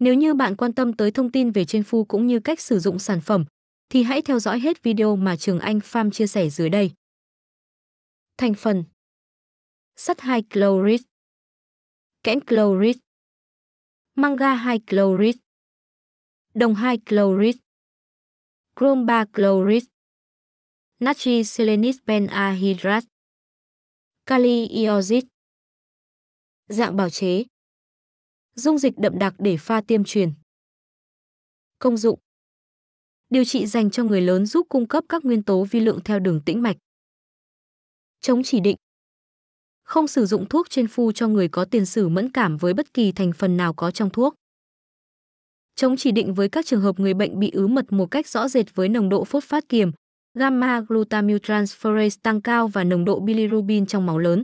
Nếu như bạn quan tâm tới thông tin về chuyên phu cũng như cách sử dụng sản phẩm, thì hãy theo dõi hết video mà Trường Anh Farm chia sẻ dưới đây. Thành phần Sắt 2 chlorid, Kẽm chlorid, Manga 2 chlorid, Đồng 2 chlorid, Chrome 3 chlorid, Natri selenit penahydrat Kali iozid Dạng bào chế dung dịch đậm đặc để pha tiêm truyền. Công dụng Điều trị dành cho người lớn giúp cung cấp các nguyên tố vi lượng theo đường tĩnh mạch. Chống chỉ định Không sử dụng thuốc trên phu cho người có tiền sử mẫn cảm với bất kỳ thành phần nào có trong thuốc. Chống chỉ định với các trường hợp người bệnh bị ứ mật một cách rõ rệt với nồng độ phốt phát kiềm, gamma glutamyl transferase tăng cao và nồng độ bilirubin trong máu lớn.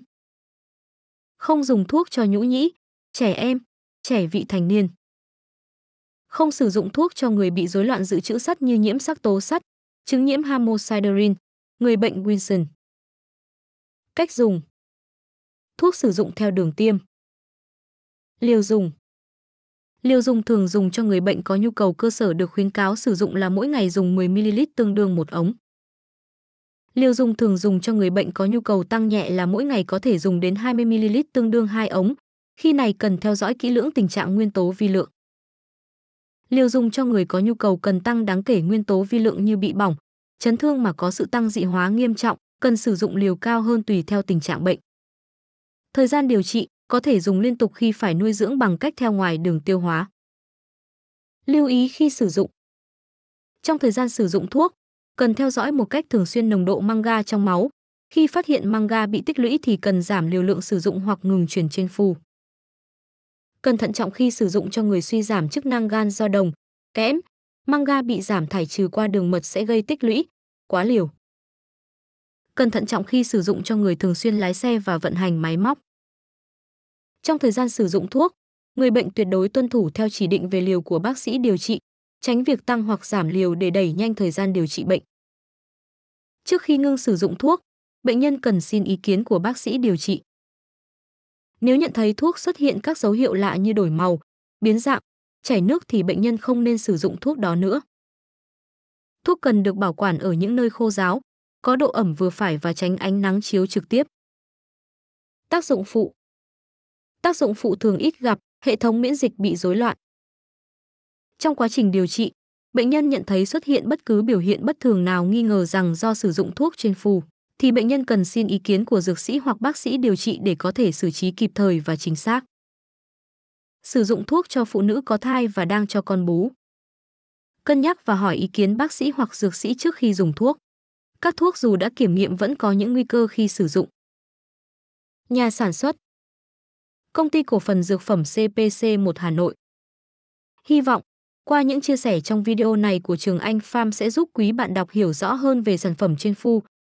Không dùng thuốc cho nhũ nhĩ, trẻ em, trẻ vị thành niên. Không sử dụng thuốc cho người bị rối loạn dự trữ sắt như nhiễm sắc tố sắt, chứng nhiễm hamosiderin, người bệnh Wilson. Cách dùng Thuốc sử dụng theo đường tiêm Liều dùng Liều dùng thường dùng cho người bệnh có nhu cầu cơ sở được khuyến cáo sử dụng là mỗi ngày dùng 10ml tương đương một ống. Liều dùng thường dùng cho người bệnh có nhu cầu tăng nhẹ là mỗi ngày có thể dùng đến 20ml tương đương 2 ống, khi này cần theo dõi kỹ lưỡng tình trạng nguyên tố vi lượng. Liều dùng cho người có nhu cầu cần tăng đáng kể nguyên tố vi lượng như bị bỏng, chấn thương mà có sự tăng dị hóa nghiêm trọng, cần sử dụng liều cao hơn tùy theo tình trạng bệnh. Thời gian điều trị có thể dùng liên tục khi phải nuôi dưỡng bằng cách theo ngoài đường tiêu hóa. Lưu ý khi sử dụng. Trong thời gian sử dụng thuốc, cần theo dõi một cách thường xuyên nồng độ manga trong máu. Khi phát hiện manga bị tích lũy thì cần giảm liều lượng sử dụng hoặc ngừng chuyển trên phù cần thận trọng khi sử dụng cho người suy giảm chức năng gan do đồng, kẽm, manga bị giảm thải trừ qua đường mật sẽ gây tích lũy, quá liều. Cần thận trọng khi sử dụng cho người thường xuyên lái xe và vận hành máy móc. Trong thời gian sử dụng thuốc, người bệnh tuyệt đối tuân thủ theo chỉ định về liều của bác sĩ điều trị, tránh việc tăng hoặc giảm liều để đẩy nhanh thời gian điều trị bệnh. Trước khi ngưng sử dụng thuốc, bệnh nhân cần xin ý kiến của bác sĩ điều trị. Nếu nhận thấy thuốc xuất hiện các dấu hiệu lạ như đổi màu, biến dạng, chảy nước thì bệnh nhân không nên sử dụng thuốc đó nữa. Thuốc cần được bảo quản ở những nơi khô ráo, có độ ẩm vừa phải và tránh ánh nắng chiếu trực tiếp. Tác dụng phụ Tác dụng phụ thường ít gặp, hệ thống miễn dịch bị rối loạn. Trong quá trình điều trị, bệnh nhân nhận thấy xuất hiện bất cứ biểu hiện bất thường nào nghi ngờ rằng do sử dụng thuốc trên phù thì bệnh nhân cần xin ý kiến của dược sĩ hoặc bác sĩ điều trị để có thể xử trí kịp thời và chính xác. Sử dụng thuốc cho phụ nữ có thai và đang cho con bú. Cân nhắc và hỏi ý kiến bác sĩ hoặc dược sĩ trước khi dùng thuốc. Các thuốc dù đã kiểm nghiệm vẫn có những nguy cơ khi sử dụng. Nhà sản xuất Công ty cổ phần dược phẩm CPC1 Hà Nội Hy vọng, qua những chia sẻ trong video này của Trường Anh Pham sẽ giúp quý bạn đọc hiểu rõ hơn về sản phẩm trên phu,